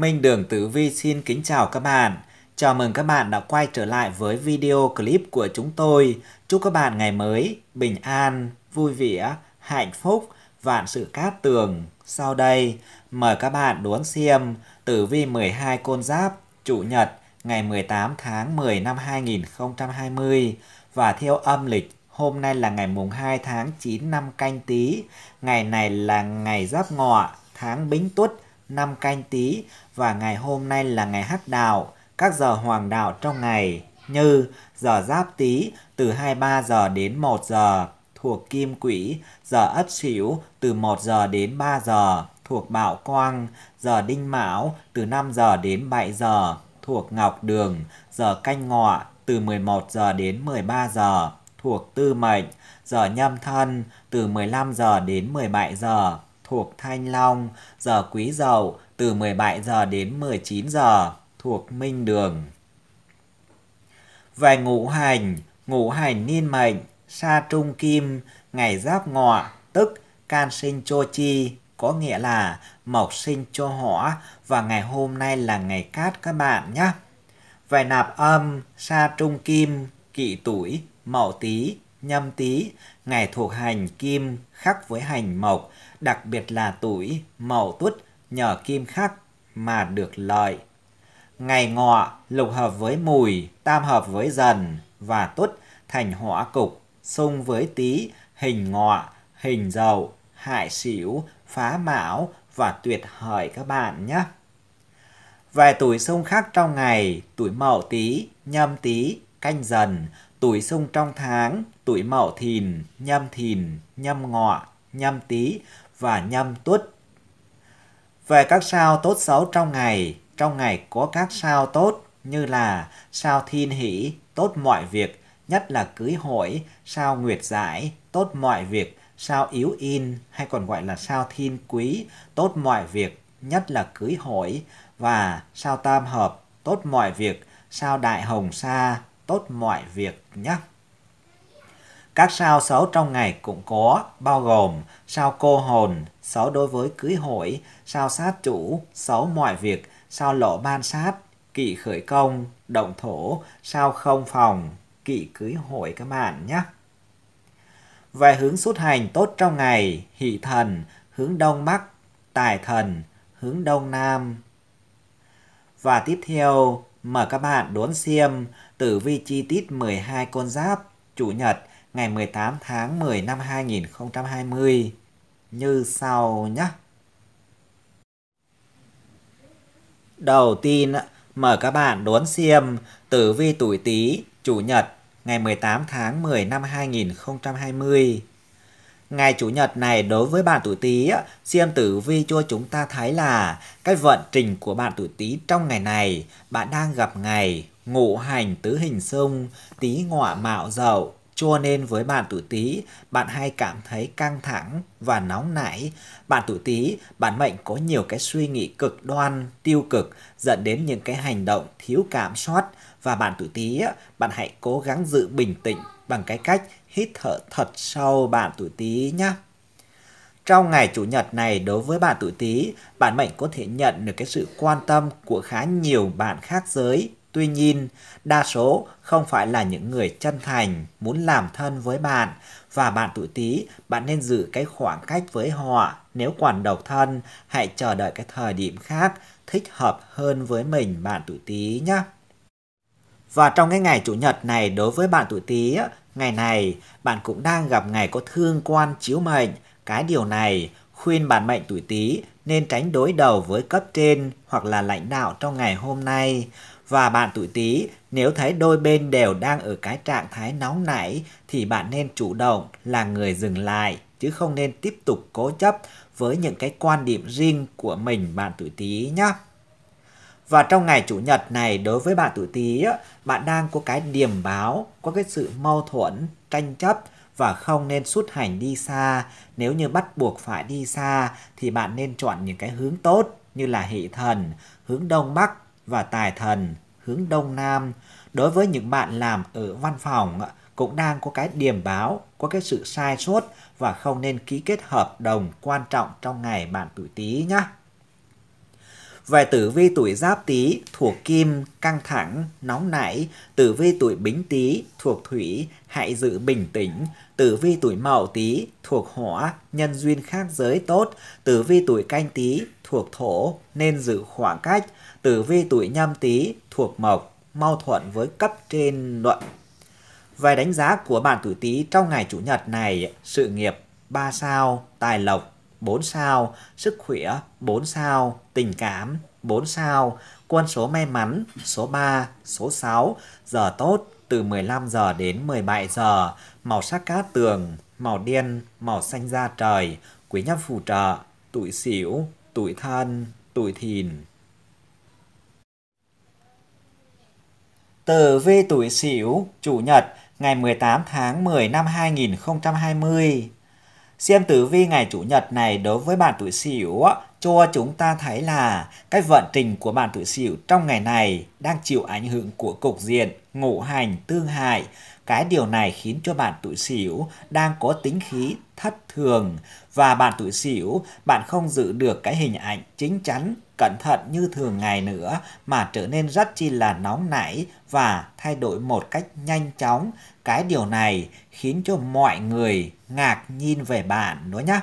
Minh Đường Tử Vi xin kính chào các bạn. Chào mừng các bạn đã quay trở lại với video clip của chúng tôi. Chúc các bạn ngày mới bình an, vui vẻ, hạnh phúc, vạn sự cát tường. Sau đây, mời các bạn đón xem Tử Vi 12 Côn Giáp, Chủ nhật, ngày 18 tháng 10 năm 2020 và theo âm lịch Hôm nay là ngày mùng 2 tháng 9 năm canh tí, ngày này là ngày giáp ngọ, tháng bính tuất, năm canh tí và ngày hôm nay là ngày hắc đạo, các giờ hoàng đạo trong ngày như giờ giáp tý từ 23 giờ đến 1 giờ thuộc kim quỹ, giờ ất sửu từ 1 giờ đến 3 giờ thuộc bảo quang, giờ đinh mão từ 5 giờ đến 7 giờ thuộc ngọc đường, giờ canh ngọ từ 11 giờ đến 13 giờ thuộc tư mệnh, giờ nhâm thân từ 15 giờ đến 17 giờ thuộc thanh long, giờ quý dậu từ 17 giờ đến 19 giờ thuộc Minh Đường. Về ngũ hành, ngũ hành niên mệnh, sa trung kim, ngày giáp ngọ, tức can sinh Cho chi, có nghĩa là mộc sinh Cho hỏa và ngày hôm nay là ngày cát các bạn nhé. Về nạp âm, sa trung kim, kỵ tuổi, mậu tý, nhâm tý, ngày thuộc hành kim khắc với hành mộc, đặc biệt là tuổi mậu tuất nhờ kim khắc mà được lợi. Ngày ngọ lục hợp với mùi, tam hợp với dần và tuất thành hỏa cục, xung với tý, hình ngọ, hình dậu, hại xỉu, phá mão và tuyệt hợi các bạn nhé. Về tuổi xung khắc trong ngày, tuổi mậu tý, nhâm tý, canh dần, tuổi xung trong tháng, tuổi mậu thìn, nhâm thìn, nhâm ngọ, nhâm tý và nhâm tuất về các sao tốt xấu trong ngày, trong ngày có các sao tốt như là sao thiên hỷ, tốt mọi việc, nhất là cưới hỏi, sao nguyệt giải, tốt mọi việc, sao yếu in hay còn gọi là sao thiên quý, tốt mọi việc, nhất là cưới hỏi và sao tam hợp, tốt mọi việc, sao đại hồng sa, tốt mọi việc nhé. Các sao xấu trong ngày cũng có, bao gồm sao cô hồn, xấu đối với cưới hỏi, sao sát chủ, xấu mọi việc, sao lộ ban sát, kỵ khởi công, động thổ, sao không phòng, kỵ cưới hỏi các bạn nhé. Về hướng xuất hành tốt trong ngày, hỷ thần, hướng đông bắc, tài thần, hướng đông nam. Và tiếp theo, mời các bạn đốn xem tử vi chi tiết 12 con giáp, chủ nhật ngày 18 tháng 10 năm 2020 như sau nhé. Đầu tiên, mời các bạn đón xem tử vi tuổi Tý, Chủ nhật, ngày 18 tháng 10 năm 2020. Ngày Chủ nhật này đối với bạn tuổi Tý, xem tử vi cho chúng ta thấy là cái vận trình của bạn tuổi Tý trong ngày này, bạn đang gặp ngày ngũ hành tứ hình xung, Tý ngọ mạo dậu, cho nên với bạn tuổi Tý, bạn hay cảm thấy căng thẳng và nóng nảy. Bạn tuổi Tý, bản mệnh có nhiều cái suy nghĩ cực đoan, tiêu cực dẫn đến những cái hành động thiếu cảm soát và bạn tuổi Tý, bạn hãy cố gắng giữ bình tĩnh bằng cái cách hít thở thật sâu bạn tuổi Tý nhé. Trong ngày Chủ nhật này đối với bạn tuổi Tý, bạn mệnh có thể nhận được cái sự quan tâm của khá nhiều bạn khác giới Tuy nhiên, đa số không phải là những người chân thành muốn làm thân với bạn và bạn tuổi Tý, bạn nên giữ cái khoảng cách với họ. Nếu còn độc thân, hãy chờ đợi cái thời điểm khác thích hợp hơn với mình bạn tuổi Tý nhé. Và trong cái ngày chủ nhật này đối với bạn tuổi Tý, ngày này bạn cũng đang gặp ngày có thương quan chiếu mệnh. Cái điều này khuyên bạn mệnh tuổi Tý nên tránh đối đầu với cấp trên hoặc là lãnh đạo trong ngày hôm nay và bạn tuổi Tý, nếu thấy đôi bên đều đang ở cái trạng thái nóng nảy thì bạn nên chủ động là người dừng lại chứ không nên tiếp tục cố chấp với những cái quan điểm riêng của mình bạn tuổi Tý nhé. Và trong ngày chủ nhật này đối với bạn tuổi Tý, bạn đang có cái điểm báo, có cái sự mâu thuẫn, tranh chấp và không nên xuất hành đi xa. Nếu như bắt buộc phải đi xa thì bạn nên chọn những cái hướng tốt như là hệ thần, hướng đông bắc và tài thần hướng Đông Nam đối với những bạn làm ở văn phòng cũng đang có cái điểm báo, có cái sự sai sót và không nên ký kết hợp đồng quan trọng trong ngày bạn tuổi Tý nhé. Về tử vi tuổi Giáp Tý thuộc Kim, căng thẳng, nóng nảy, tử vi tuổi Bính Tý thuộc Thủy, hãy giữ bình tĩnh, tử vi tuổi Mậu Tý thuộc Hỏa, nhân duyên khác giới tốt, tử vi tuổi Canh Tý thuộc thổ nên giữ khoảng cách, tử vi tuổi nhâm tý thuộc mộc, mau thuận với cấp trên luận. Về đánh giá của bạn tuổi tý trong ngày chủ nhật này, sự nghiệp 3 sao, tài lộc 4 sao, sức khỏe 4 sao, tình cảm 4 sao, quân số may mắn số 3, số 6, giờ tốt từ 15 giờ đến 17 giờ, màu sắc cát tường, màu đen, màu xanh da trời, quý nhân phù trợ, tuổi xỉu, tuổi thân, tuổi thìn. Tử vi tuổi Sửu, chủ nhật, ngày 18 tháng 10 năm 2020. Xem tử vi ngày chủ nhật này đối với bạn tuổi Sửu cho chúng ta thấy là cái vận trình của bạn tuổi sửu trong ngày này đang chịu ảnh hưởng của cục diện ngũ hành tương hại. Cái điều này khiến cho bạn tuổi sửu đang có tính khí thất thường và bạn tuổi sửu bạn không giữ được cái hình ảnh chính chắn cẩn thận như thường ngày nữa mà trở nên rất chi là nóng nảy và thay đổi một cách nhanh chóng. Cái điều này khiến cho mọi người ngạc nhiên về bạn đó nhé.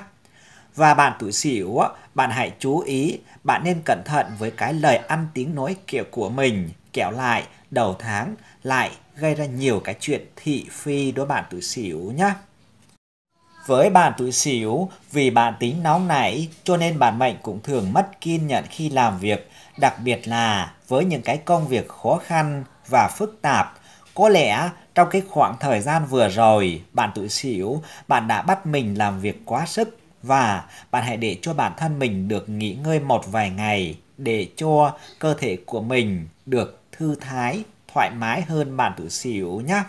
Và bạn tuổi sửu, bạn hãy chú ý, bạn nên cẩn thận với cái lời ăn tiếng nói kiểu của mình, kéo lại đầu tháng lại gây ra nhiều cái chuyện thị phi đối bạn tuổi sửu nhé. Với bạn tuổi sửu, vì bạn tính nóng nảy cho nên bạn mệnh cũng thường mất kiên nhẫn khi làm việc, đặc biệt là với những cái công việc khó khăn và phức tạp. Có lẽ trong cái khoảng thời gian vừa rồi, bạn tuổi sửu, bạn đã bắt mình làm việc quá sức và bạn hãy để cho bản thân mình được nghỉ ngơi một vài ngày để cho cơ thể của mình được thư thái, thoải mái hơn bạn tự xỉu nhé.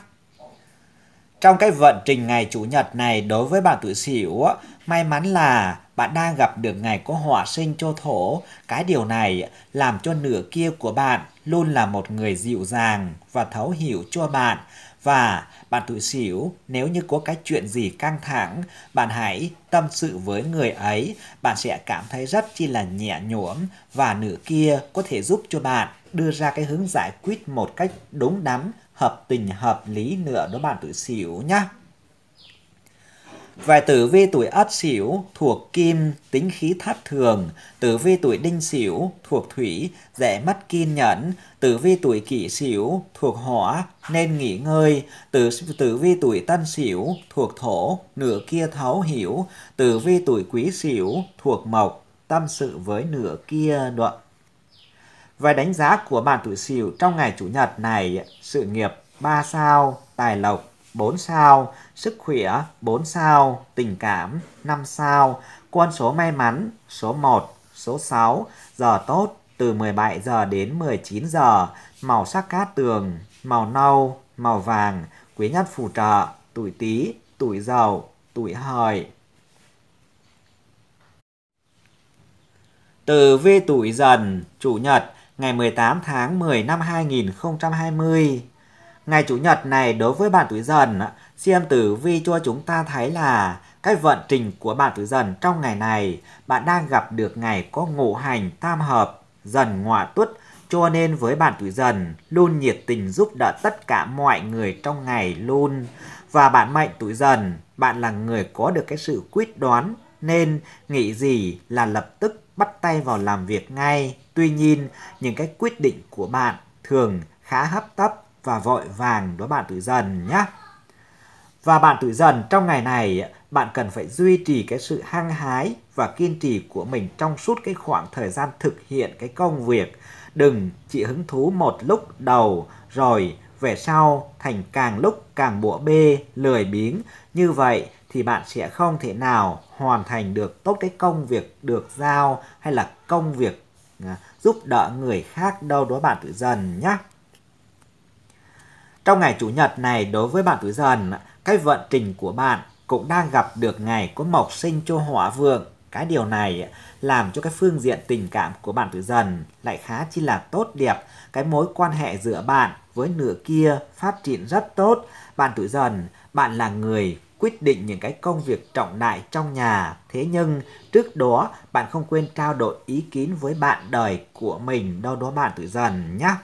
Trong cái vận trình ngày Chủ nhật này đối với bạn tự xỉu, may mắn là bạn đang gặp được ngày có hỏa sinh cho thổ. Cái điều này làm cho nửa kia của bạn luôn là một người dịu dàng và thấu hiểu cho bạn và bạn tuổi sửu nếu như có cái chuyện gì căng thẳng, bạn hãy tâm sự với người ấy, bạn sẽ cảm thấy rất chi là nhẹ nhõm và nữ kia có thể giúp cho bạn đưa ra cái hướng giải quyết một cách đúng đắn, hợp tình hợp lý nữa đó bạn tuổi sửu nhá. Vài tử vi tuổi Ất Sửu thuộc Kim, tính khí thất thường, tử vi tuổi Đinh Sửu thuộc Thủy, dễ mất kiên nhẫn, tử vi tuổi Kỷ Sửu thuộc Hỏa, nên nghỉ ngơi, tử tử vi tuổi Tân Sửu thuộc Thổ, nửa kia thấu hiểu, tử vi tuổi Quý Sửu thuộc Mộc, tâm sự với nửa kia đoạn. Vài đánh giá của bạn tuổi Sửu trong ngày chủ nhật này, sự nghiệp 3 sao, tài lộc 4 sao, sức khỏe 4 sao, tình cảm 5 sao, quân số may mắn số 1, số 6, giờ tốt từ 17 giờ đến 19 giờ, màu sắc cát tường, màu nâu, màu vàng, quý nhất phù trợ, tuổi Tý, tuổi Dậu, tuổi Hợi. Từ vi tuổi dần, chủ nhật, ngày 18 tháng 10 năm 2020. Ngày Chủ nhật này đối với bạn tuổi dần, xem tử vi cho chúng ta thấy là cái vận trình của bạn tuổi dần trong ngày này, bạn đang gặp được ngày có ngũ hành tam hợp, dần ngọa tuất, cho nên với bạn tuổi dần luôn nhiệt tình giúp đỡ tất cả mọi người trong ngày luôn. Và bạn mệnh tuổi dần, bạn là người có được cái sự quyết đoán, nên nghĩ gì là lập tức bắt tay vào làm việc ngay. Tuy nhiên, những cái quyết định của bạn thường khá hấp tấp và vội vàng đối bạn tuổi dần nhé. Và bạn tuổi dần trong ngày này bạn cần phải duy trì cái sự hăng hái và kiên trì của mình trong suốt cái khoảng thời gian thực hiện cái công việc. Đừng chỉ hứng thú một lúc đầu rồi về sau thành càng lúc càng bủa bê, lười biếng. Như vậy thì bạn sẽ không thể nào hoàn thành được tốt cái công việc được giao hay là công việc à, giúp đỡ người khác đâu đó bạn tự dần nhé. Trong ngày Chủ nhật này đối với bạn tuổi dần, cái vận trình của bạn cũng đang gặp được ngày có mộc sinh cho hỏa vượng. Cái điều này làm cho cái phương diện tình cảm của bạn tuổi dần lại khá chi là tốt đẹp. Cái mối quan hệ giữa bạn với nửa kia phát triển rất tốt. Bạn tuổi dần, bạn là người quyết định những cái công việc trọng đại trong nhà. Thế nhưng trước đó bạn không quên trao đổi ý kiến với bạn đời của mình đâu đó bạn tuổi dần nhé.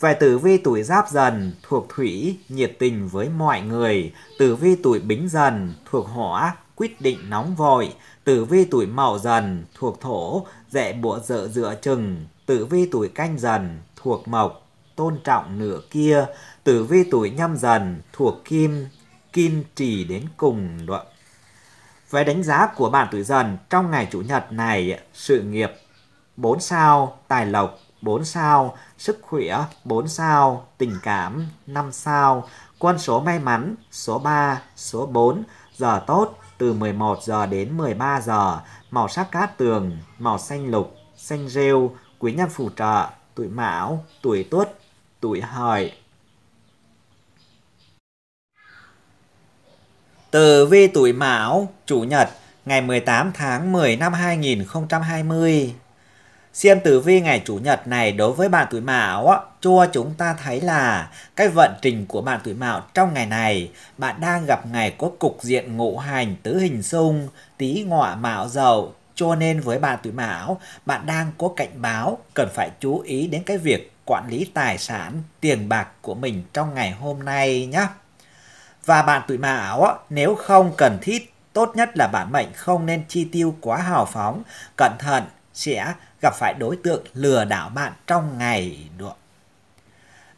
Về tử vi tuổi giáp dần thuộc thủy, nhiệt tình với mọi người. Tử vi tuổi bính dần thuộc hỏa, quyết định nóng vội. Tử vi tuổi mậu dần thuộc thổ, dễ bộ dợ dựa chừng. Tử vi tuổi canh dần thuộc mộc, tôn trọng nửa kia. Tử vi tuổi nhâm dần thuộc kim, kim trì đến cùng đoạn. Về đánh giá của bạn tuổi dần trong ngày Chủ nhật này, sự nghiệp 4 sao, tài lộc 4 sao, sức khỏe 4 sao, tình cảm 5 sao, quân số may mắn số 3, số 4, giờ tốt từ 11 giờ đến 13 giờ, màu sắc cát tường, màu xanh lục, xanh rêu, quý nhân phù trợ, tuổi mão, tuổi tuất, tuổi hợi. từ vi tuổi mão, chủ nhật, ngày 18 tháng 10 năm 2020. Xem tử vi ngày Chủ nhật này đối với bạn tuổi Mão, cho chúng ta thấy là cái vận trình của bạn tuổi Mão trong ngày này, bạn đang gặp ngày có cục diện ngũ hành tứ hình xung, tí ngọ mão dậu, cho nên với bạn tuổi Mão, bạn đang có cảnh báo cần phải chú ý đến cái việc quản lý tài sản, tiền bạc của mình trong ngày hôm nay nhé. Và bạn tuổi Mão, nếu không cần thiết, tốt nhất là bạn mệnh không nên chi tiêu quá hào phóng, cẩn thận sẽ gặp phải đối tượng lừa đảo bạn trong ngày được.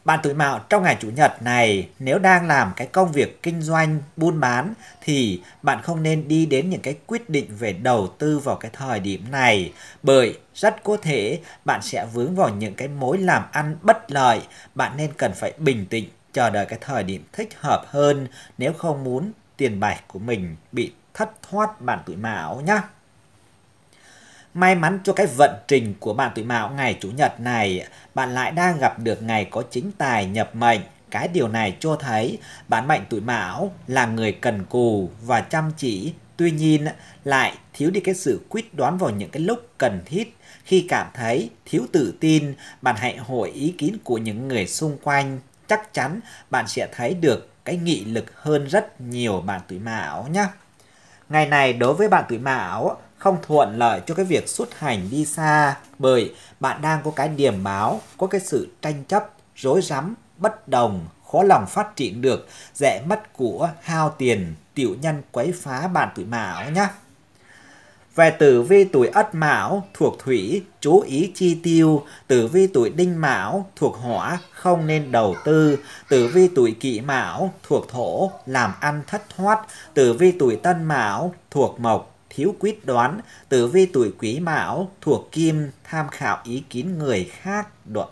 Bạn tuổi Mão trong ngày Chủ nhật này nếu đang làm cái công việc kinh doanh, buôn bán thì bạn không nên đi đến những cái quyết định về đầu tư vào cái thời điểm này bởi rất có thể bạn sẽ vướng vào những cái mối làm ăn bất lợi. Bạn nên cần phải bình tĩnh chờ đợi cái thời điểm thích hợp hơn nếu không muốn tiền bạc của mình bị thất thoát bạn tuổi mão nhé. May mắn cho cái vận trình của bạn tuổi mão ngày Chủ nhật này, bạn lại đang gặp được ngày có chính tài nhập mệnh. Cái điều này cho thấy bạn mệnh tuổi mão là người cần cù và chăm chỉ, tuy nhiên lại thiếu đi cái sự quyết đoán vào những cái lúc cần thiết. Khi cảm thấy thiếu tự tin, bạn hãy hỏi ý kiến của những người xung quanh. Chắc chắn bạn sẽ thấy được cái nghị lực hơn rất nhiều bạn tuổi mão nhé. Ngày này đối với bạn tuổi mão không thuận lợi cho cái việc xuất hành đi xa bởi bạn đang có cái điểm báo, có cái sự tranh chấp, rối rắm, bất đồng, khó lòng phát triển được, dễ mất của, hao tiền, tiểu nhân quấy phá bạn tuổi mão nhé. Về tử vi tuổi ất mão thuộc thủy, chú ý chi tiêu, tử vi tuổi đinh mão thuộc hỏa, không nên đầu tư, tử vi tuổi kỷ mão thuộc thổ, làm ăn thất thoát, tử vi tuổi tân mão thuộc mộc, thiếu quyết đoán, tử vi tuổi quý mão, thuộc kim, tham khảo ý kiến người khác đoạn.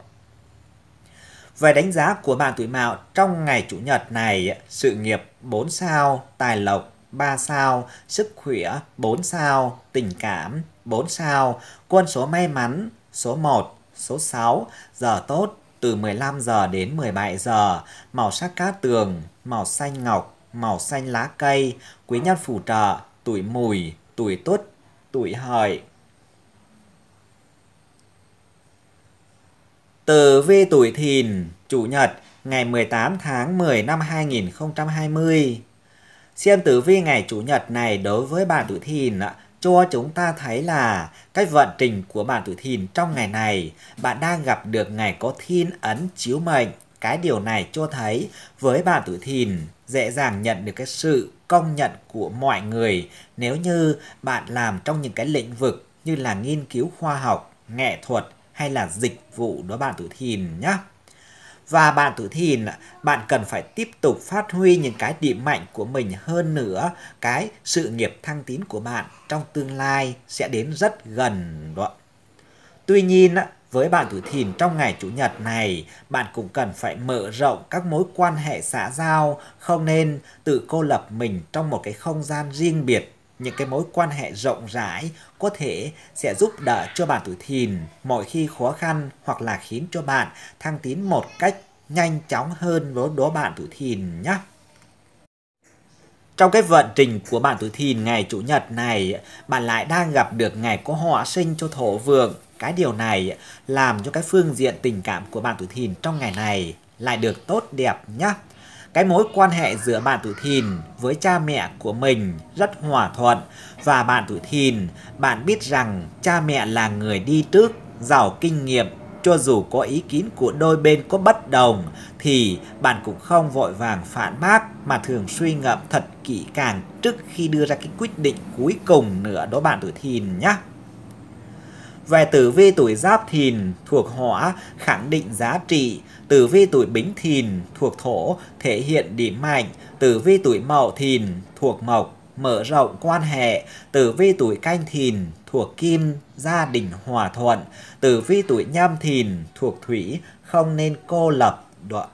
Về đánh giá của bạn tuổi mão trong ngày Chủ nhật này, sự nghiệp 4 sao, tài lộc 3 sao, sức khỏe 4 sao, tình cảm 4 sao, quân số may mắn số 1, số 6, giờ tốt từ 15 giờ đến 17 giờ, màu sắc cát tường, màu xanh ngọc, màu xanh lá cây, quý nhân phù trợ, tuổi mùi, tuổi tuất, tuổi hợi. Tử vi tuổi thìn, Chủ nhật, ngày 18 tháng 10 năm 2020. Xem tử vi ngày Chủ nhật này đối với bạn tuổi thìn cho chúng ta thấy là cách vận trình của bạn tuổi thìn trong ngày này, bạn đang gặp được ngày có thiên ấn chiếu mệnh. Cái điều này cho thấy với bạn tuổi thìn dễ dàng nhận được cái sự công nhận của mọi người nếu như bạn làm trong những cái lĩnh vực như là nghiên cứu khoa học, nghệ thuật hay là dịch vụ đó bạn tự thìn nhé. Và bạn tự thìn, bạn cần phải tiếp tục phát huy những cái điểm mạnh của mình hơn nữa. Cái sự nghiệp thăng tín của bạn trong tương lai sẽ đến rất gần đó. Tuy nhiên, với bạn tuổi thìn trong ngày Chủ nhật này, bạn cũng cần phải mở rộng các mối quan hệ xã giao, không nên tự cô lập mình trong một cái không gian riêng biệt những cái mối quan hệ rộng rãi có thể sẽ giúp đỡ cho bạn tuổi thìn mọi khi khó khăn hoặc là khiến cho bạn thăng tiến một cách nhanh chóng hơn với đố bạn tuổi thìn nhé. Trong cái vận trình của bạn tuổi thìn ngày Chủ nhật này, bạn lại đang gặp được ngày có họa sinh cho thổ vượng cái điều này làm cho cái phương diện tình cảm của bạn tuổi thìn trong ngày này lại được tốt đẹp nhé. Cái mối quan hệ giữa bạn tuổi thìn với cha mẹ của mình rất hòa thuận và bạn tuổi thìn, bạn biết rằng cha mẹ là người đi trước, giàu kinh nghiệm, cho dù có ý kiến của đôi bên có bất đồng thì bạn cũng không vội vàng phản bác mà thường suy ngẫm thật kỹ càng trước khi đưa ra cái quyết định cuối cùng nữa đó bạn tuổi thìn nhé. Vài tử vi tuổi giáp thìn thuộc hỏa khẳng định giá trị, tử vi tuổi bính thìn thuộc thổ thể hiện điểm mạnh, tử vi tuổi mậu thìn thuộc mộc mở rộng quan hệ, tử vi tuổi canh thìn thuộc kim, gia đình hòa thuận, tử vi tuổi nhâm thìn thuộc thủy, không nên cô lập đoạn.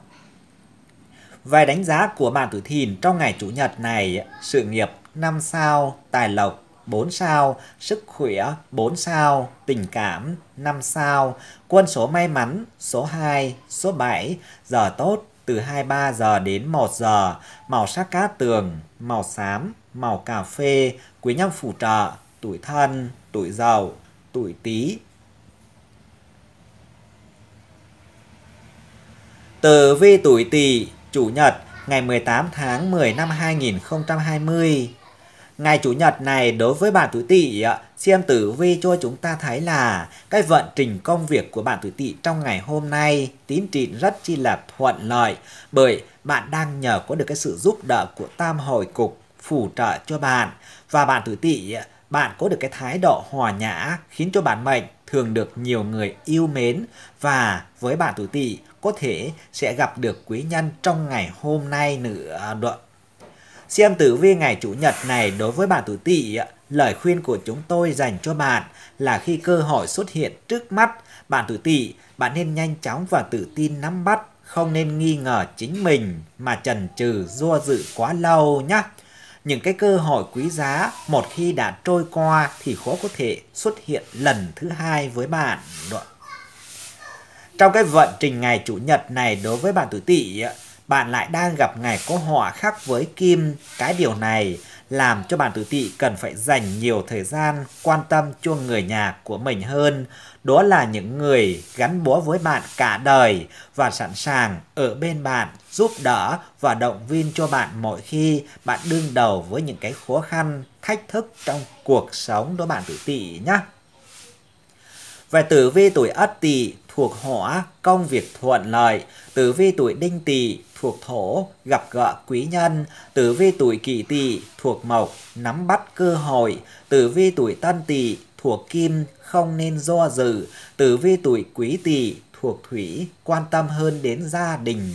Vài đánh giá của bạn tuổi thìn trong ngày Chủ nhật này, sự nghiệp năm sao, tài lộc 4 sao, sức khỏe 4 sao, tình cảm 5 sao, quân số may mắn số 2, số 7, giờ tốt từ 23 giờ đến 1 giờ, màu sắc cát tường, màu xám, màu cà phê, quý nhân phù trợ, tuổi thân, tuổi giàu, tuổi tý. từ vi tuổi tỵ, chủ nhật, ngày 18 tháng 10 năm 2020. Ngày Chủ nhật này đối với bạn tuổi tỵ, xem tử vi cho chúng ta thấy là cái vận trình công việc của bạn tuổi tỵ trong ngày hôm nay tiến trình rất chi là thuận lợi bởi bạn đang nhờ có được cái sự giúp đỡ của tam hồi cục phù trợ cho bạn và bạn tuổi tỵ bạn có được cái thái độ hòa nhã khiến cho bản mệnh thường được nhiều người yêu mến và với bạn tuổi tỵ có thể sẽ gặp được quý nhân trong ngày hôm nay nữa Xem tử vi ngày Chủ nhật này đối với bạn tuổi Tỵ, lời khuyên của chúng tôi dành cho bạn là khi cơ hội xuất hiện trước mắt, bạn tuổi Tỵ, bạn nên nhanh chóng và tự tin nắm bắt, không nên nghi ngờ chính mình mà chần chừ do dự quá lâu nhé. Những cái cơ hội quý giá một khi đã trôi qua thì khó có thể xuất hiện lần thứ hai với bạn. Trong cái vận trình ngày Chủ nhật này đối với bạn tuổi Tỵ bạn lại đang gặp ngày có họa khác với kim. Cái điều này làm cho bạn tự tị cần phải dành nhiều thời gian quan tâm cho người nhà của mình hơn. Đó là những người gắn bó với bạn cả đời và sẵn sàng ở bên bạn giúp đỡ và động viên cho bạn mỗi khi bạn đương đầu với những cái khó khăn, thách thức trong cuộc sống đó bạn tự tị nhé. Về tử vi tuổi Ất Tỵ thuộc hỏa, công việc thuận lợi. Tử vi tuổi đinh tỵ thuộc thổ, gặp gỡ quý nhân. Tử vi tuổi kỷ tỵ thuộc mộc, nắm bắt cơ hội. Tử vi tuổi tân tỵ thuộc kim, không nên do dự. Tử vi tuổi quý tỵ thuộc thủy, quan tâm hơn đến gia đình.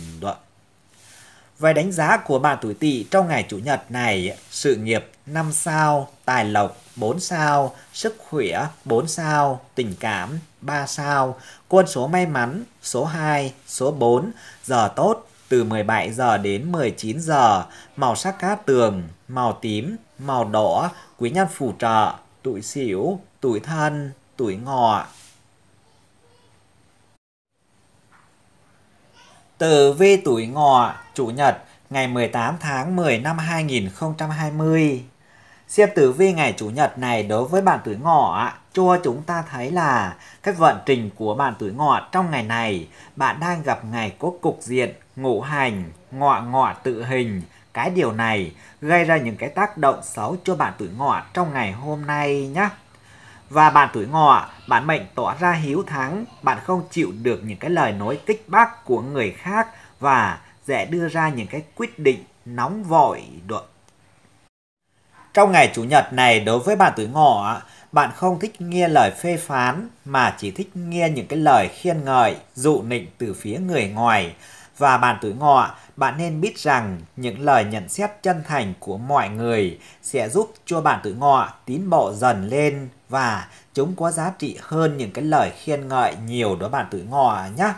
Về đánh giá của bạn tuổi tỵ trong ngày chủ nhật này, sự nghiệp 5 sao, tài lộc 4 sao, sức khỏe 4 sao, tình cảm 3 sao, quân số may mắn, số 2, số 4, giờ tốt từ 17 giờ đến 19 giờ, màu sắc cát tường, màu tím, màu đỏ, quý nhân phù trợ, tuổi xỉu, tuổi thân, tuổi ngọ. Từ vi tuổi ngọ, chủ nhật, ngày 18 tháng 10 năm 2020. Xem tử vi ngày Chủ nhật này đối với bạn tuổi ngọ cho chúng ta thấy là cái vận trình của bạn tuổi ngọ trong ngày này bạn đang gặp ngày có cục diện ngũ hành ngọ ngọ tự hình cái điều này gây ra những cái tác động xấu cho bạn tuổi ngọ trong ngày hôm nay nhé và bạn tuổi ngọ bạn mệnh tỏ ra hiếu thắng bạn không chịu được những cái lời nói kích bác của người khác và dễ đưa ra những cái quyết định nóng vội trong ngày Chủ nhật này đối với bạn tuổi ngọ, bạn không thích nghe lời phê phán mà chỉ thích nghe những cái lời khiên ngợi, dụ nịnh từ phía người ngoài. Và bạn tuổi ngọ, bạn nên biết rằng những lời nhận xét chân thành của mọi người sẽ giúp cho bạn tuổi ngọ tiến bộ dần lên và chúng có giá trị hơn những cái lời khiên ngợi nhiều đó bạn tuổi ngọ nhé.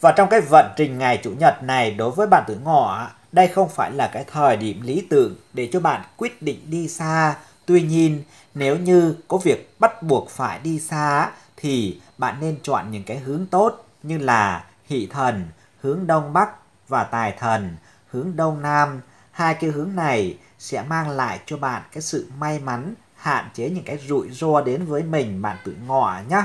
Và trong cái vận trình ngày Chủ nhật này đối với bạn tuổi ngọ, đây không phải là cái thời điểm lý tưởng để cho bạn quyết định đi xa. Tuy nhiên, nếu như có việc bắt buộc phải đi xa thì bạn nên chọn những cái hướng tốt như là hỷ thần, hướng đông bắc và tài thần, hướng đông nam. Hai cái hướng này sẽ mang lại cho bạn cái sự may mắn, hạn chế những cái rủi ro đến với mình bạn tự ngọ nhé.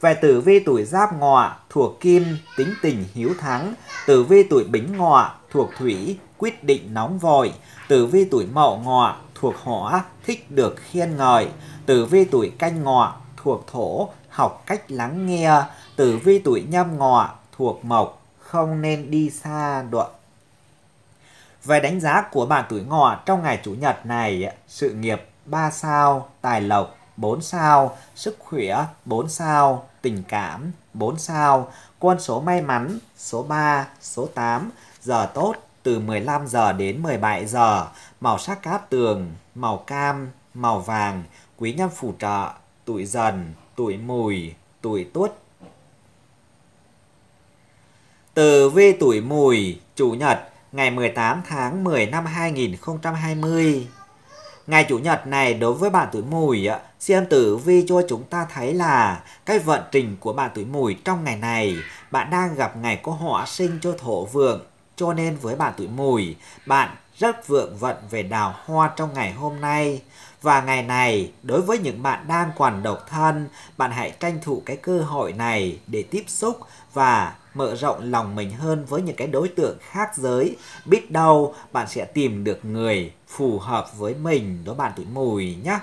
Về tử vi tuổi giáp ngọ, thuộc kim, tính tình hiếu thắng. Tử vi tuổi bính ngọ, thuộc thủy, quyết định nóng vội. Tử vi tuổi mậu ngọ, thuộc hỏa, thích được khiên ngợi. Tử vi tuổi canh ngọ, thuộc thổ, học cách lắng nghe. Tử vi tuổi nhâm ngọ, thuộc mộc, không nên đi xa đoạn. Về đánh giá của bạn tuổi ngọ trong ngày Chủ nhật này, sự nghiệp 3 sao, tài lộc 4 sao, sức khỏe 4 sao, tình cảm 4 sao, con số may mắn số 3, số 8, giờ tốt từ 15 giờ đến 17 giờ, màu sắc cát tường, màu cam, màu vàng, quý nhân phù trợ, tuổi dần, tuổi mùi, tuổi tuất. Từ vi tuổi mùi, chủ nhật, ngày 18 tháng 10 năm 2020. Ngày Chủ nhật này đối với bạn tuổi mùi xem tử vi cho chúng ta thấy là cái vận trình của bạn tuổi mùi trong ngày này, bạn đang gặp ngày có họa sinh cho thổ vượng, cho nên với bạn tuổi mùi, bạn rất vượng vận về đào hoa trong ngày hôm nay. Và ngày này, đối với những bạn đang còn độc thân, bạn hãy tranh thủ cái cơ hội này để tiếp xúc và mở rộng lòng mình hơn với những cái đối tượng khác giới. Biết đâu bạn sẽ tìm được người phù hợp với mình đó bạn tuổi mùi nhé.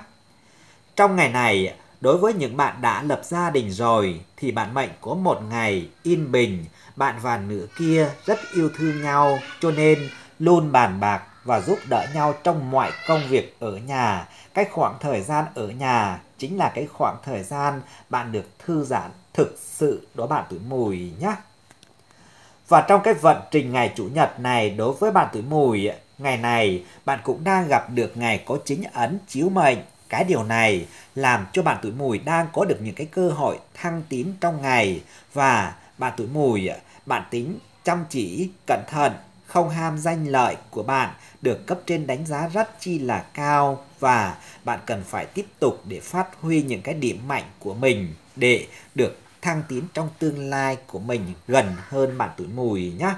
Trong ngày này, đối với những bạn đã lập gia đình rồi thì bạn mệnh có một ngày yên bình, bạn và nữ kia rất yêu thương nhau cho nên luôn bàn bạc và giúp đỡ nhau trong mọi công việc ở nhà. Cái khoảng thời gian ở nhà chính là cái khoảng thời gian bạn được thư giãn thực sự đó bạn tuổi mùi nhé. Và trong cái vận trình ngày Chủ nhật này đối với bạn tuổi mùi Ngày này, bạn cũng đang gặp được ngày có chính ấn chiếu mệnh. Cái điều này làm cho bạn tuổi mùi đang có được những cái cơ hội thăng tiến trong ngày và bạn tuổi mùi, bạn tính chăm chỉ, cẩn thận, không ham danh lợi của bạn được cấp trên đánh giá rất chi là cao và bạn cần phải tiếp tục để phát huy những cái điểm mạnh của mình để được thăng tiến trong tương lai của mình gần hơn bạn tuổi mùi nhé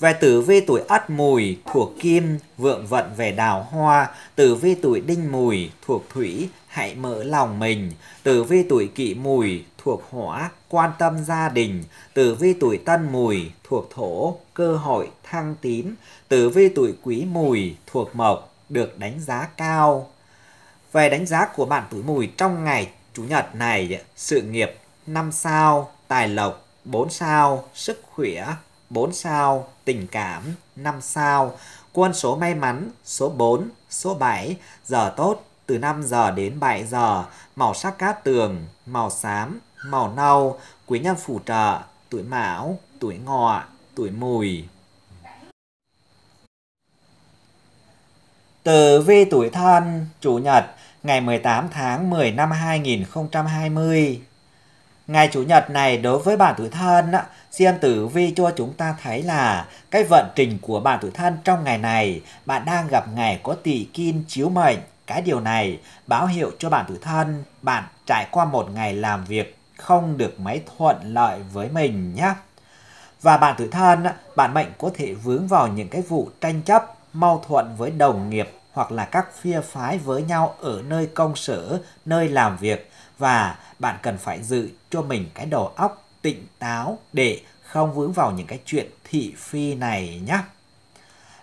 về tử vi tuổi ất mùi thuộc kim, vượng vận về đào hoa, tử vi tuổi đinh mùi thuộc thủy, hãy mở lòng mình, tử vi tuổi kỵ mùi thuộc hỏa, quan tâm gia đình, tử vi tuổi tân mùi thuộc thổ, cơ hội thăng tín, tử vi tuổi quý mùi thuộc mộc, được đánh giá cao. Về đánh giá của bạn tuổi mùi trong ngày Chủ nhật này, sự nghiệp 5 sao, tài lộc 4 sao, sức khỏe 4 sao, tình cảm 5 sao, quân số may mắn số 4, số 7, giờ tốt từ 5 giờ đến 7 giờ, màu sắc cát tường, màu xám, màu nâu, quý nhân phù trợ, tuổi mão, tuổi ngọ, tuổi mùi. từ vi tuổi thân, chủ nhật, ngày 18 tháng 10 năm 2020. Ngày Chủ nhật này đối với bạn tuổi thân, Diêm Tử Vi cho chúng ta thấy là cái vận trình của bạn tuổi thân trong ngày này, bạn đang gặp ngày có tỷ kim chiếu mệnh. Cái điều này báo hiệu cho bạn tuổi thân, bạn trải qua một ngày làm việc không được mấy thuận lợi với mình nhé. Và bạn tuổi thân, bạn mệnh có thể vướng vào những cái vụ tranh chấp, mâu thuẫn với đồng nghiệp hoặc là các phe phái với nhau ở nơi công sở, nơi làm việc và bạn cần phải dự cho mình cái đầu óc tỉnh táo để không vướng vào những cái chuyện thị phi này nhé.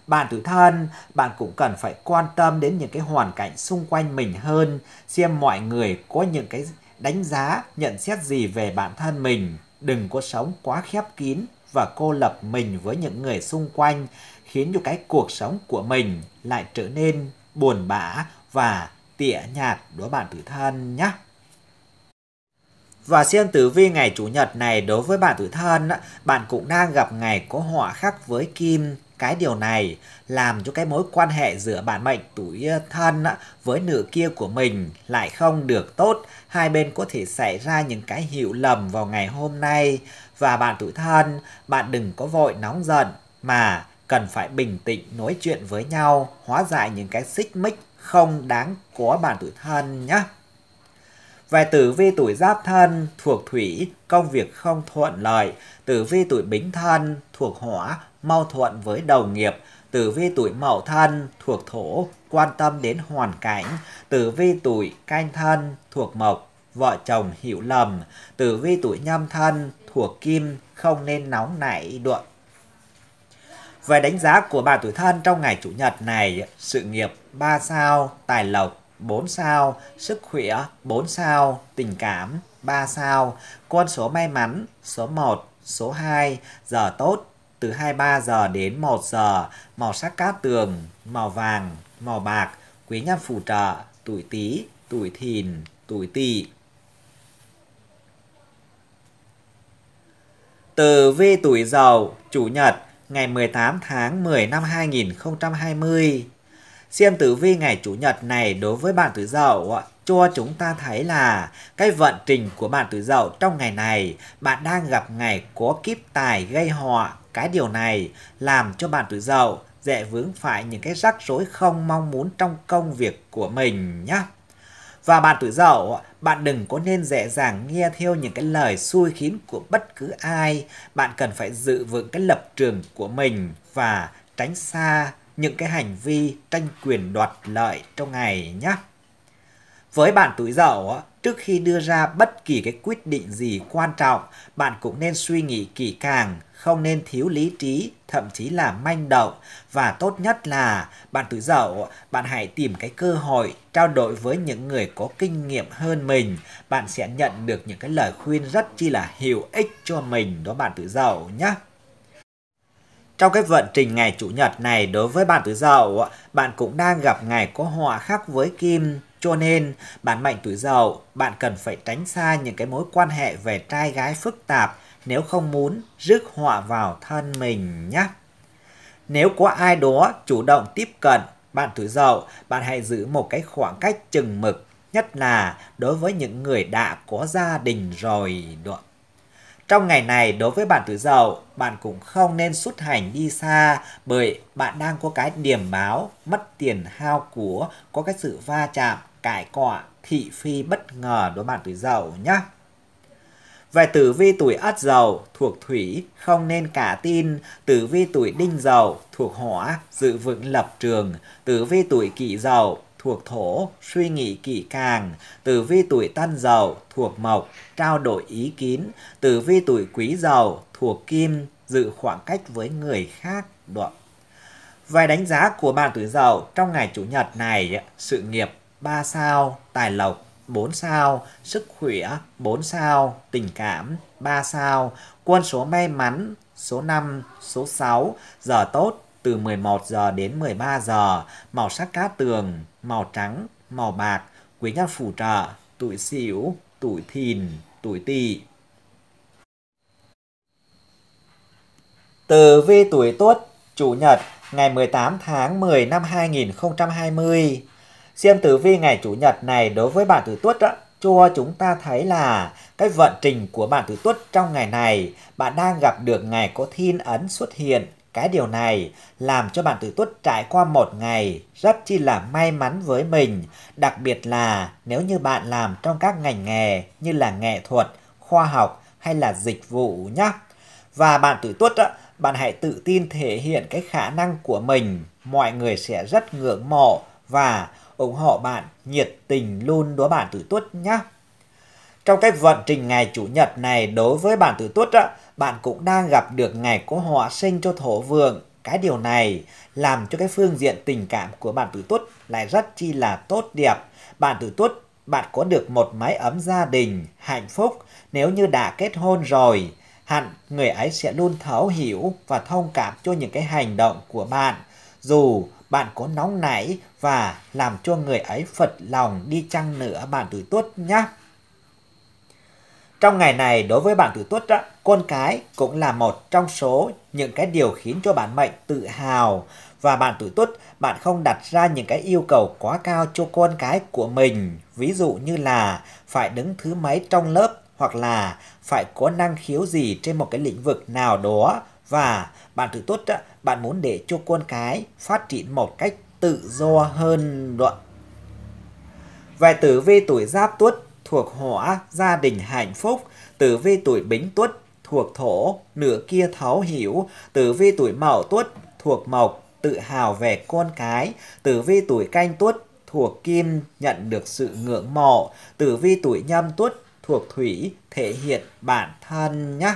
Bạn tự thân, bạn cũng cần phải quan tâm đến những cái hoàn cảnh xung quanh mình hơn, xem mọi người có những cái đánh giá, nhận xét gì về bản thân mình. Đừng có sống quá khép kín và cô lập mình với những người xung quanh, khiến cho cái cuộc sống của mình lại trở nên buồn bã và tỉa nhạt đối bạn tự thân nhé. Và xem tử vi ngày Chủ nhật này đối với bạn tuổi thân, bạn cũng đang gặp ngày có họa khắc với kim. Cái điều này làm cho cái mối quan hệ giữa bạn mệnh tuổi thân với nửa kia của mình lại không được tốt. Hai bên có thể xảy ra những cái hiểu lầm vào ngày hôm nay. Và bạn tuổi thân, bạn đừng có vội nóng giận mà cần phải bình tĩnh nói chuyện với nhau, hóa giải những cái xích mích không đáng của bạn tuổi thân nhé. Về tử vi tuổi giáp thân thuộc thủy, công việc không thuận lợi. Tử vi tuổi bính thân thuộc hỏa, mau thuận với đồng nghiệp. Tử vi tuổi mậu thân thuộc thổ, quan tâm đến hoàn cảnh. Tử vi tuổi canh thân thuộc mộc, vợ chồng hiểu lầm. Tử vi tuổi nhâm thân thuộc kim, không nên nóng nảy đuộn về đánh giá của bà tuổi thân trong ngày chủ nhật này, sự nghiệp 3 sao, tài lộc 4 sao, sức khỏe 4 sao, tình cảm 3 sao, con số may mắn số 1, số 2, giờ tốt từ 23 giờ đến 1 giờ, màu sắc cát tường, màu vàng, màu bạc, quý nhân phù trợ, tuổi Tý, tuổi Thìn, tuổi Tỵ. Từ vi tuổi Dậu, chủ nhật, ngày 18 tháng 10 năm 2020 xem tử vi ngày Chủ nhật này đối với bạn tuổi Dậu cho chúng ta thấy là cái vận trình của bạn tuổi Dậu trong ngày này, bạn đang gặp ngày có kiếp tài gây họa. Cái điều này làm cho bạn tuổi Dậu dễ vướng phải những cái rắc rối không mong muốn trong công việc của mình nhé. Và bạn tuổi Dậu, bạn đừng có nên dễ dàng nghe theo những cái lời xui khiến của bất cứ ai. Bạn cần phải giữ vững cái lập trường của mình và tránh xa những cái hành vi tranh quyền đoạt lợi trong ngày nhé. Với bạn tuổi dậu, trước khi đưa ra bất kỳ cái quyết định gì quan trọng, bạn cũng nên suy nghĩ kỹ càng, không nên thiếu lý trí, thậm chí là manh động và tốt nhất là bạn tuổi dậu, bạn hãy tìm cái cơ hội trao đổi với những người có kinh nghiệm hơn mình, bạn sẽ nhận được những cái lời khuyên rất chi là hữu ích cho mình đó bạn tuổi dậu nhé. Trong cái vận trình ngày Chủ nhật này đối với bạn tuổi Dậu, bạn cũng đang gặp ngày có họa khác với Kim. Cho nên, bạn mệnh tuổi Dậu, bạn cần phải tránh xa những cái mối quan hệ về trai gái phức tạp nếu không muốn rước họa vào thân mình nhé. Nếu có ai đó chủ động tiếp cận bạn tuổi Dậu, bạn hãy giữ một cái khoảng cách chừng mực, nhất là đối với những người đã có gia đình rồi. Được. Trong ngày này, đối với bạn tuổi dậu, bạn cũng không nên xuất hành đi xa bởi bạn đang có cái điểm báo, mất tiền hao của, có cái sự va chạm, cãi cọ, thị phi bất ngờ đối bạn tuổi dậu nhé. Về tử vi tuổi ất dậu thuộc thủy, không nên cả tin. Tử vi tuổi đinh dậu thuộc hỏa, giữ vững lập trường. Tử vi tuổi kỷ dậu thuộc thổ, suy nghĩ kỹ càng, tử vi tuổi tân dậu thuộc mộc, trao đổi ý kiến, tử vi tuổi quý dậu thuộc kim, giữ khoảng cách với người khác. đoạn Vài đánh giá của bạn tuổi dậu trong ngày chủ nhật này, sự nghiệp 3 sao, tài lộc 4 sao, sức khỏe 4 sao, tình cảm 3 sao, quân số may mắn số 5, số 6, giờ tốt từ 11 giờ đến 13 giờ, màu sắc cá tường màu trắng, màu bạc, quý nhân phù trợ, tuổi sửu, tuổi thìn, tuổi tỵ. Từ vi tuổi tuất, chủ nhật, ngày 18 tháng 10 năm 2020. Xem tử vi ngày chủ nhật này đối với bạn tuổi tuất đó, cho chúng ta thấy là cái vận trình của bạn tuổi tuất trong ngày này, bạn đang gặp được ngày có thiên ấn xuất hiện cái điều này làm cho bạn tự tuất trải qua một ngày rất chi là may mắn với mình, đặc biệt là nếu như bạn làm trong các ngành nghề như là nghệ thuật, khoa học hay là dịch vụ nhé. Và bạn tự tuất á, bạn hãy tự tin thể hiện cái khả năng của mình, mọi người sẽ rất ngưỡng mộ và ủng hộ bạn nhiệt tình luôn đối bạn tự tuất nhé. Trong cái vận trình ngày chủ nhật này đối với bạn tự tuất á, bạn cũng đang gặp được ngày của họ sinh cho thổ vượng. Cái điều này làm cho cái phương diện tình cảm của bạn tử tuất lại rất chi là tốt đẹp. Bạn tử tuất, bạn có được một mái ấm gia đình, hạnh phúc nếu như đã kết hôn rồi. Hẳn người ấy sẽ luôn thấu hiểu và thông cảm cho những cái hành động của bạn. Dù bạn có nóng nảy và làm cho người ấy phật lòng đi chăng nữa bạn tuổi tuất nhé. Trong ngày này, đối với bạn tử tuất, con cái cũng là một trong số những cái điều khiến cho bạn mệnh tự hào. Và bạn tử tuất, bạn không đặt ra những cái yêu cầu quá cao cho con cái của mình. Ví dụ như là phải đứng thứ mấy trong lớp hoặc là phải có năng khiếu gì trên một cái lĩnh vực nào đó. Và bạn tử tuất, bạn muốn để cho con cái phát triển một cách tự do hơn luận. vài tử vi tuổi giáp tuất thuộc hỏa gia đình hạnh phúc, tử vi tuổi bính tuất thuộc thổ, nửa kia tháo hiểu, tử vi tuổi mậu tuất thuộc mộc, tự hào về con cái, tử vi tuổi canh tuất thuộc kim nhận được sự ngưỡng mộ, tử vi tuổi nhâm tuất thuộc thủy thể hiện bản thân nhé.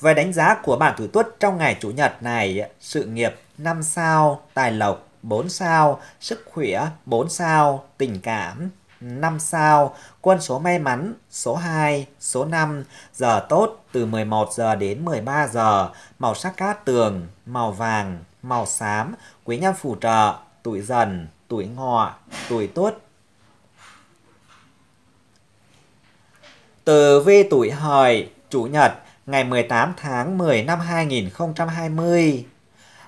Về đánh giá của bản tuổi tuất trong ngày chủ nhật này, sự nghiệp 5 sao, tài lộc 4 sao, sức khỏe 4 sao, tình cảm 5 sao, quân số may mắn số 2, số 5, giờ tốt từ 11 giờ đến 13 giờ, màu sắc cát tường, màu vàng, màu xám, quý nhân phù trợ, tuổi dần, tuổi ngọ, tuổi tuất. Từ vi tuổi hợi, chủ nhật, ngày 18 tháng 10 năm 2020.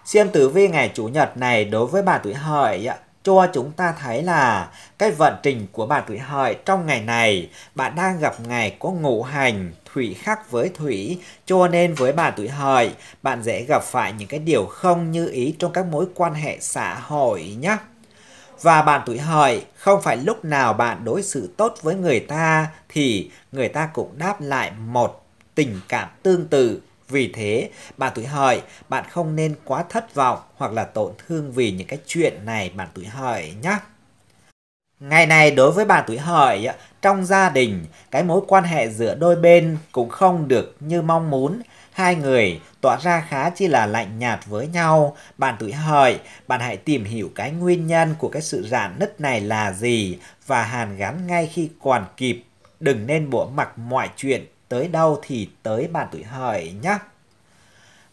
Xem tử vi ngày chủ nhật này đối với bà tuổi hợi ạ cho chúng ta thấy là cái vận trình của bạn tuổi hợi trong ngày này bạn đang gặp ngày có ngũ hành thủy khắc với thủy cho nên với bạn tuổi hợi bạn dễ gặp phải những cái điều không như ý trong các mối quan hệ xã hội nhé và bạn tuổi hợi không phải lúc nào bạn đối xử tốt với người ta thì người ta cũng đáp lại một tình cảm tương tự vì thế, bạn tuổi hợi, bạn không nên quá thất vọng hoặc là tổn thương vì những cái chuyện này bạn tuổi hợi nhé. Ngày này đối với bạn tuổi hợi, trong gia đình, cái mối quan hệ giữa đôi bên cũng không được như mong muốn. Hai người tỏa ra khá chi là lạnh nhạt với nhau. Bạn tuổi hợi, bạn hãy tìm hiểu cái nguyên nhân của cái sự rạn nứt này là gì và hàn gắn ngay khi còn kịp. Đừng nên bỏ mặc mọi chuyện tới đâu thì tới bạn tuổi hợi nhé.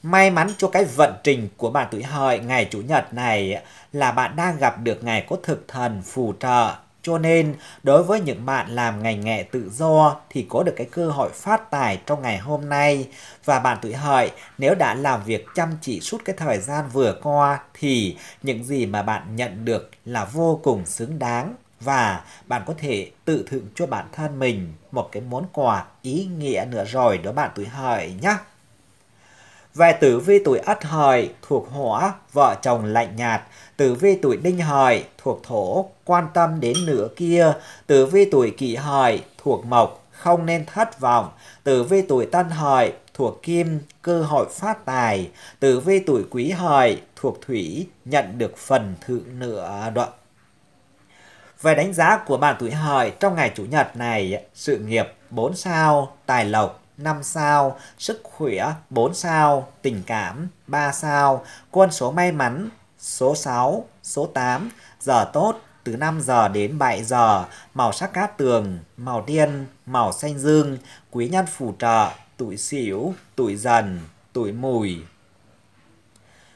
May mắn cho cái vận trình của bạn tuổi hợi ngày Chủ nhật này là bạn đang gặp được ngày có thực thần phù trợ. Cho nên, đối với những bạn làm ngành nghệ tự do thì có được cái cơ hội phát tài trong ngày hôm nay. Và bạn tuổi hợi, nếu đã làm việc chăm chỉ suốt cái thời gian vừa qua thì những gì mà bạn nhận được là vô cùng xứng đáng và bạn có thể tự thưởng cho bản thân mình một cái món quà ý nghĩa nữa rồi đó bạn tuổi hợi nhé. Về tử vi tuổi ất hợi thuộc hỏa, vợ chồng lạnh nhạt. Tử vi tuổi đinh hợi thuộc thổ, quan tâm đến nửa kia. Tử vi tuổi kỷ hợi thuộc mộc, không nên thất vọng. Tử vi tuổi tân hợi thuộc kim, cơ hội phát tài. Tử vi tuổi quý hợi thuộc thủy, nhận được phần thượng nữa đoạn. Về đánh giá của bạn tuổi hợi trong ngày Chủ nhật này, sự nghiệp 4 sao, tài lộc 5 sao, sức khỏe 4 sao, tình cảm 3 sao, quân số may mắn số 6, số 8, giờ tốt từ 5 giờ đến 7 giờ, màu sắc cát tường, màu đen, màu xanh dương, quý nhân phù trợ, tuổi xỉu, tuổi dần, tuổi mùi,